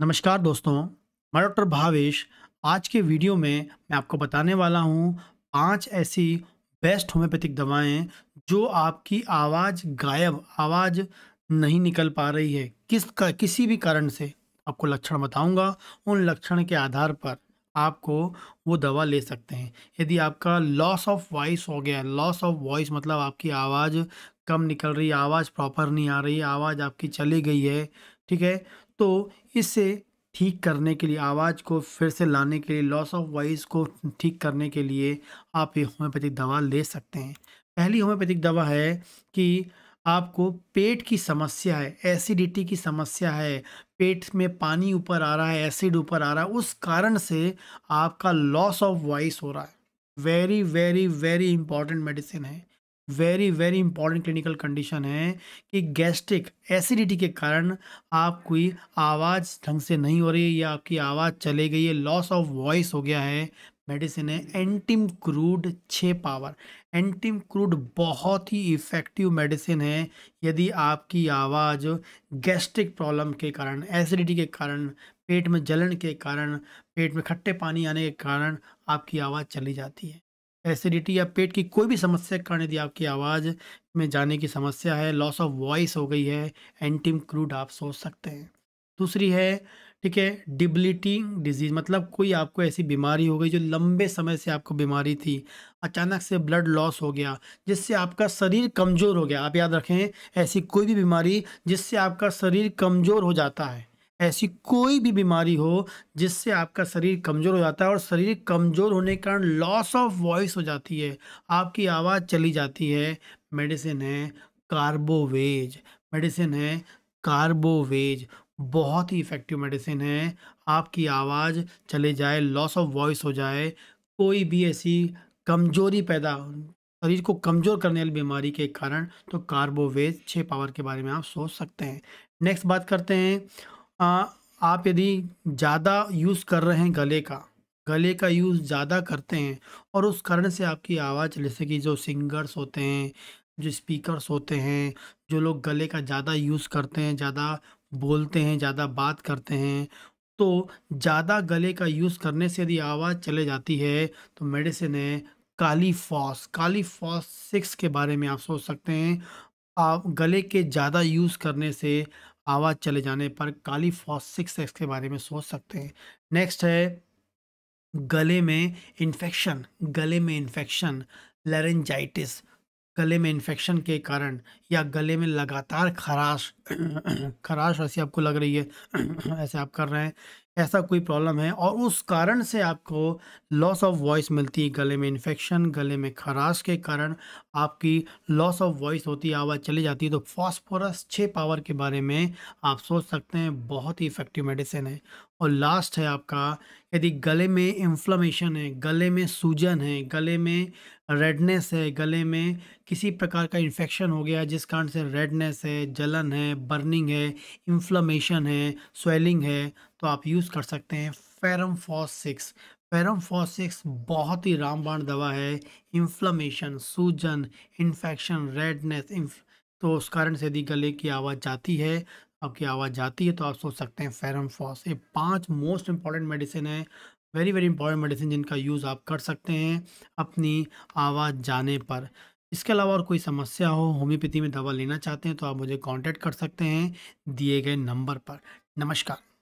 नमस्कार दोस्तों मैं डॉक्टर भावेश आज के वीडियो में मैं आपको बताने वाला हूँ पांच ऐसी बेस्ट होम्योपैथिक दवाएं जो आपकी आवाज़ गायब आवाज़ नहीं निकल पा रही है किस का, किसी भी कारण से आपको लक्षण बताऊंगा उन लक्षण के आधार पर आपको वो दवा ले सकते हैं यदि आपका लॉस ऑफ वॉइस हो गया लॉस ऑफ वॉइस मतलब आपकी आवाज़ कम निकल रही है आवाज़ प्रॉपर नहीं आ रही आवाज़ आपकी चली गई है ठीक है तो इसे ठीक करने के लिए आवाज़ को फिर से लाने के लिए लॉस ऑफ वॉइस को ठीक करने के लिए आप ये होम्योपैथिक दवा ले सकते हैं पहली होम्योपैथिक दवा है कि आपको पेट की समस्या है एसिडिटी की समस्या है पेट में पानी ऊपर आ रहा है एसिड ऊपर आ रहा है उस कारण से आपका लॉस ऑफ वॉइस हो रहा है very very very important medicine है very very important clinical condition है कि गैस्ट्रिक एसिडिटी के कारण आपकी आवाज़ ढंग से नहीं हो रही या आपकी आवाज़ चले गई है लॉस ऑफ वॉइस हो गया है मेडिसिन है एंटीम क्रूड छः पावर एंटीम क्रूड बहुत ही इफ़ेक्टिव मेडिसिन है यदि आपकी आवाज़ गैस्ट्रिक प्रॉब्लम के कारण एसिडिटी के कारण पेट में जलन के कारण पेट में खट्टे पानी आने के कारण आपकी आवाज़ चली जाती है एसिडिटी या पेट की कोई भी समस्या के कारण यदि आपकी आवाज़ में जाने की समस्या है लॉस ऑफ वॉइस हो गई है एंटीम क्रूड आप सोच सकते हैं दूसरी है ठीक है डिबलिटिंग डिजीज़ मतलब कोई आपको ऐसी बीमारी हो गई जो लंबे समय से आपको बीमारी थी अचानक से ब्लड लॉस हो गया जिससे आपका शरीर कमज़ोर हो गया आप याद रखें ऐसी कोई भी बीमारी जिससे आपका शरीर कमज़ोर हो जाता है ऐसी कोई भी बीमारी हो जिससे आपका शरीर कमज़ोर हो जाता है और शरीर कमज़ोर होने के कारण लॉस ऑफ वॉइस हो जाती है आपकी आवाज़ चली जाती है मेडिसिन है कार्बोवेज मेडिसिन है कार्बोवेज बहुत ही इफ़ेक्टिव मेडिसिन है आपकी आवाज़ चले जाए लॉस ऑफ वॉइस हो जाए कोई भी ऐसी कमज़ोरी पैदा शरीर को कमज़ोर करने वाली बीमारी के कारण तो कार्बोवेज छः पावर के बारे में आप सोच सकते हैं नेक्स्ट बात करते हैं आ, हाँ, आप यदि ज़्यादा यूज़ कर रहे हैं गले का गले का यूज़ ज़्यादा करते हैं और उस कारण से आपकी आवाज़ जैसे कि जो सिंगर्स होते हैं जो स्पीकर्स होते हैं जो लोग गले का ज़्यादा यूज़ करते हैं ज़्यादा बोलते हैं ज़्यादा बात करते हैं तो ज़्यादा गले का यूज़ करने से यदि आवाज़ चले जाती है तो मेडिसिन है kali phos kali phos six के बारे में आप सोच सकते हैं आप गले के ज़्यादा यूज़ करने से आवाज़ चले जाने पर काली फॉसिक्स एक्स के बारे में सोच सकते हैं नेक्स्ट है गले में इन्फेक्शन गले में इन्फेक्शन लरेंजाइटिस गले में इन्फेक्शन के कारण या गले में लगातार खराश खराश ऐसी आपको लग रही है ऐसे आप कर रहे हैं ऐसा कोई प्रॉब्लम है और उस कारण से आपको लॉस ऑफ वॉइस मिलती है गले में इन्फेक्शन गले में खराश के कारण आपकी लॉस ऑफ वॉइस होती है आवाज़ चली जाती है तो फॉस्फोरस छः पावर के बारे में आप सोच सकते हैं बहुत ही इफ़ेक्टिव मेडिसिन है और लास्ट है आपका यदि गले में इन्फ्लमेशन है गले में सूजन है गले में रेडनेस है गले में किसी प्रकार का इन्फेक्शन हो गया जिस कारण से रेडनेस है जलन है बर्निंग है इन्फ्लमेशन है स्वेलिंग है तो आप यूज़ कर सकते हैं ferrum phos six ferrum phos six बहुत ही रामबाण दवा है इन्फ्लमेशन सूजन इन्फेक्शन रेडनेस तो उस कारण से यदि गले की आवाज़ जाती है आपकी आवाज़ जाती है तो आप सोच सकते हैं फेरम फॉस ये पांच मोस्ट इंपॉर्टेंट मेडिसिन है वेरी वेरी इंपॉर्टेंट मेडिसिन जिनका यूज़ आप कर सकते हैं अपनी आवाज़ जाने पर इसके अलावा और कोई समस्या हो होम्योपैथी में दवा लेना चाहते हैं तो आप मुझे कांटेक्ट कर सकते हैं दिए गए नंबर पर नमस्कार